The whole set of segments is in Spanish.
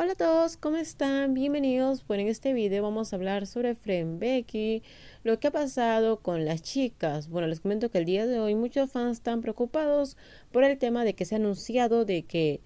Hola a todos, ¿cómo están? Bienvenidos. Bueno, en este video vamos a hablar sobre Fren Becky, lo que ha pasado con las chicas. Bueno, les comento que el día de hoy muchos fans están preocupados por el tema de que se ha anunciado de que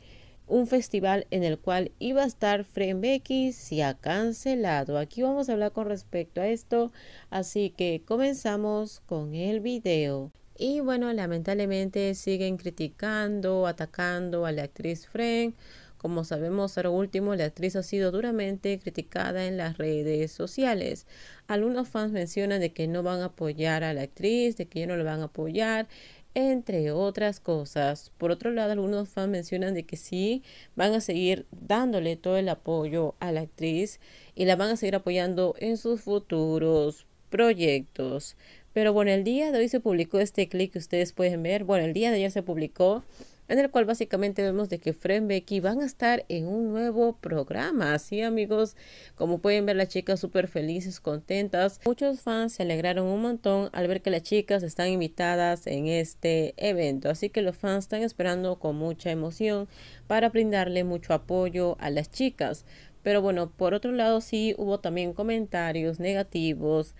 un festival en el cual iba a estar Fren Becky se ha cancelado. Aquí vamos a hablar con respecto a esto, así que comenzamos con el video. Y bueno, lamentablemente siguen criticando, atacando a la actriz Fren como sabemos, ahora último, la actriz ha sido duramente criticada en las redes sociales. Algunos fans mencionan de que no van a apoyar a la actriz, de que ya no la van a apoyar, entre otras cosas. Por otro lado, algunos fans mencionan de que sí van a seguir dándole todo el apoyo a la actriz y la van a seguir apoyando en sus futuros proyectos. Pero bueno, el día de hoy se publicó este clip que ustedes pueden ver. Bueno, el día de ayer se publicó en el cual básicamente vemos de que Fren Becky van a estar en un nuevo programa. Así amigos, como pueden ver las chicas súper felices, contentas. Muchos fans se alegraron un montón al ver que las chicas están invitadas en este evento. Así que los fans están esperando con mucha emoción para brindarle mucho apoyo a las chicas. Pero bueno, por otro lado sí hubo también comentarios negativos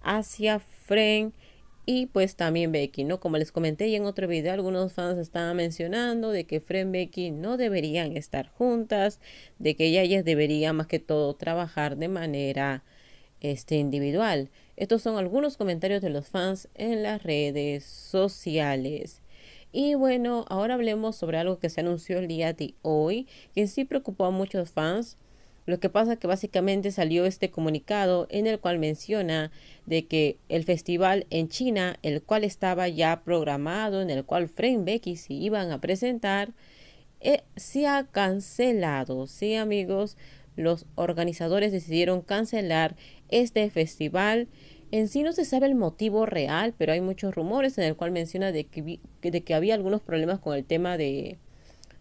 hacia Fren y pues también Becky, ¿no? Como les comenté en otro video, algunos fans estaban mencionando de que Fred y Becky no deberían estar juntas, de que ella ellas deberían más que todo trabajar de manera este, individual. Estos son algunos comentarios de los fans en las redes sociales. Y bueno, ahora hablemos sobre algo que se anunció el día de hoy, que sí preocupó a muchos fans, lo que pasa es que básicamente salió este comunicado en el cual menciona de que el festival en China, el cual estaba ya programado, en el cual Becky se iban a presentar, eh, se ha cancelado. Sí, amigos, los organizadores decidieron cancelar este festival. En sí no se sabe el motivo real, pero hay muchos rumores en el cual menciona de que había algunos problemas con el tema de,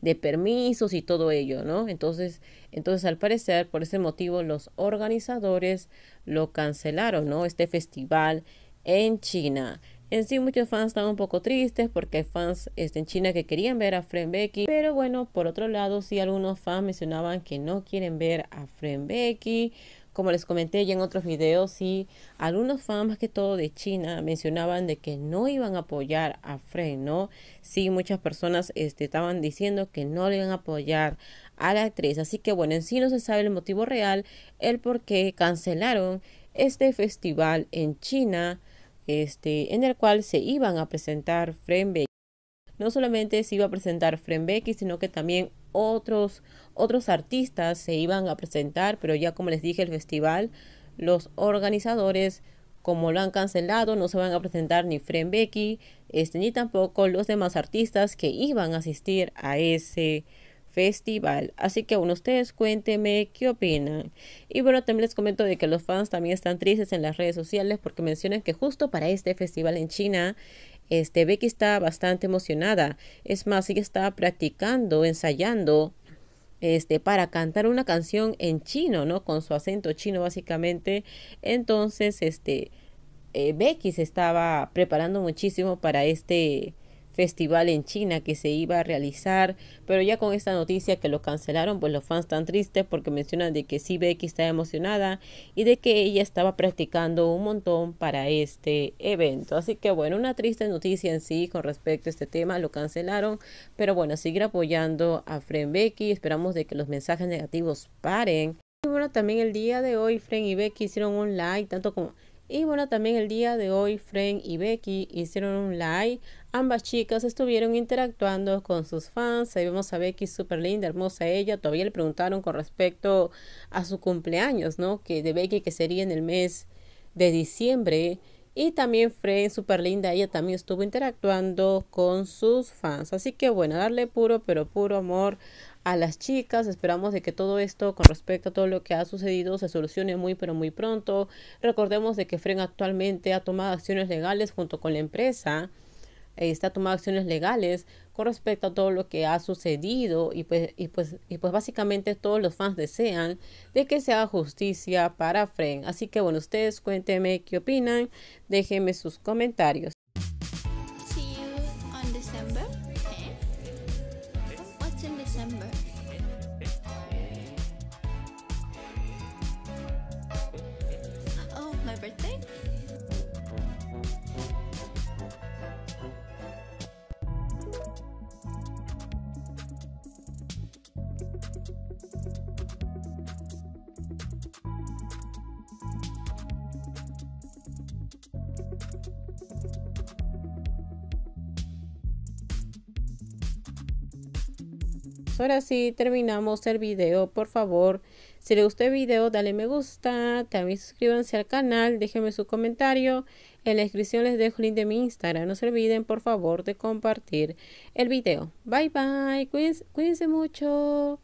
de permisos y todo ello, ¿no? Entonces, entonces al parecer, por ese motivo, los organizadores lo cancelaron, ¿no? Este festival en China. En sí, muchos fans estaban un poco tristes porque hay fans este, en China que querían ver a Fren Becky. Pero bueno, por otro lado, sí, algunos fans mencionaban que no quieren ver a Fren Becky como les comenté ya en otros videos, sí, algunos fans más que todo de China mencionaban de que no iban a apoyar a Frey, ¿no? Sí, muchas personas este, estaban diciendo que no le iban a apoyar a la actriz. Así que bueno, en sí no se sabe el motivo real, el por qué cancelaron este festival en China, este, en el cual se iban a presentar Frenbeck. No solamente se iba a presentar Frenbeck, sino que también otros, otros artistas se iban a presentar, pero ya como les dije, el festival, los organizadores, como lo han cancelado, no se van a presentar ni Fren Becky, este, ni tampoco los demás artistas que iban a asistir a ese festival. Así que aún ustedes cuéntenme qué opinan. Y bueno, también les comento de que los fans también están tristes en las redes sociales porque mencionan que justo para este festival en China este, Becky está bastante emocionada. Es más, ella estaba practicando, ensayando este, para cantar una canción en chino, ¿no? Con su acento chino, básicamente. Entonces, este, eh, Becky se estaba preparando muchísimo para este, festival en China que se iba a realizar, pero ya con esta noticia que lo cancelaron, pues los fans están tristes porque mencionan de que sí Becky está emocionada y de que ella estaba practicando un montón para este evento. Así que bueno, una triste noticia en sí con respecto a este tema, lo cancelaron, pero bueno, seguir apoyando a Fren Becky, esperamos de que los mensajes negativos paren. Y bueno, también el día de hoy Fren y Becky hicieron un like, tanto como y bueno, también el día de hoy, Fren y Becky hicieron un like Ambas chicas estuvieron interactuando con sus fans. Ahí vemos a Becky súper linda, hermosa ella. Todavía le preguntaron con respecto a su cumpleaños, ¿no? Que de Becky que sería en el mes de diciembre. Y también Fren, súper linda, ella también estuvo interactuando con sus fans. Así que bueno, darle puro, pero puro amor a las chicas. Esperamos de que todo esto con respecto a todo lo que ha sucedido se solucione muy pero muy pronto. Recordemos de que Fren actualmente ha tomado acciones legales junto con la empresa. Eh, está tomando acciones legales con respecto a todo lo que ha sucedido y pues, y pues, y pues básicamente todos los fans desean de que se haga justicia para Fren. Así que bueno, ustedes cuéntenme qué opinan, déjenme sus comentarios. Ahora sí, terminamos el video. Por favor, si le gustó el video, dale me gusta. También suscríbanse al canal, déjenme su comentario. En la descripción les dejo el link de mi Instagram. No se olviden, por favor, de compartir el video. Bye, bye. Cuídense, mucho.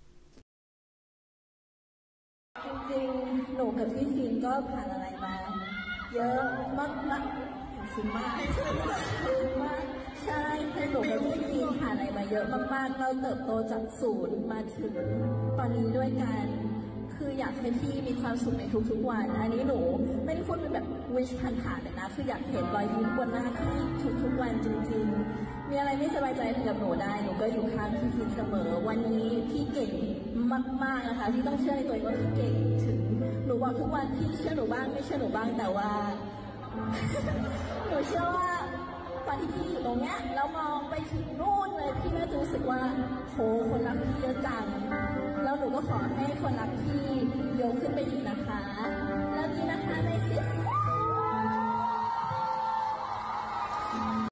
ซึ้งมากซึ้งมากใช่ใคยหลกไปที่ที่ผ่านอะไรมาเยอะมากๆ เราเติบโตจากศูนย์มาถึงตอนนี้ด้วยกัน คืออยากให้พี่มีความสุขในทุกๆวัน อันนี้หนูไม่ได้พูดเป็นแบบวิชผ่านๆเลยนะ คืออยากเห็นรอยยิ้มบนหน้าพี่ทุกๆวันจริง ๆ มีอะไรไม่สบายใจกับหนูได้ หนูก็อยู่ข้างพี่พีเสมอ วันนี้พี่เก่งมาก ๆนะคะพี่ต้องเชื่อในตัวเองว่าพี่เก่งถึงหนูบอกทุกวันพี่เชื่อหนูบ้างไม่เชื่อหนูบ้างแต่ว่าหนูเชื่อว่าตอนที่พี่อยู่ตรงเนี้ยแล้วมองไปถึงนู่นเลยพี่ก็จะรู้สึกว่า โห คนรักพี่เยอะจังแล้วหนูก็ขอให้คนรักพี่เยอะขึ้นไปอีกนะคะ แล้วนี้นะคะ ในซิส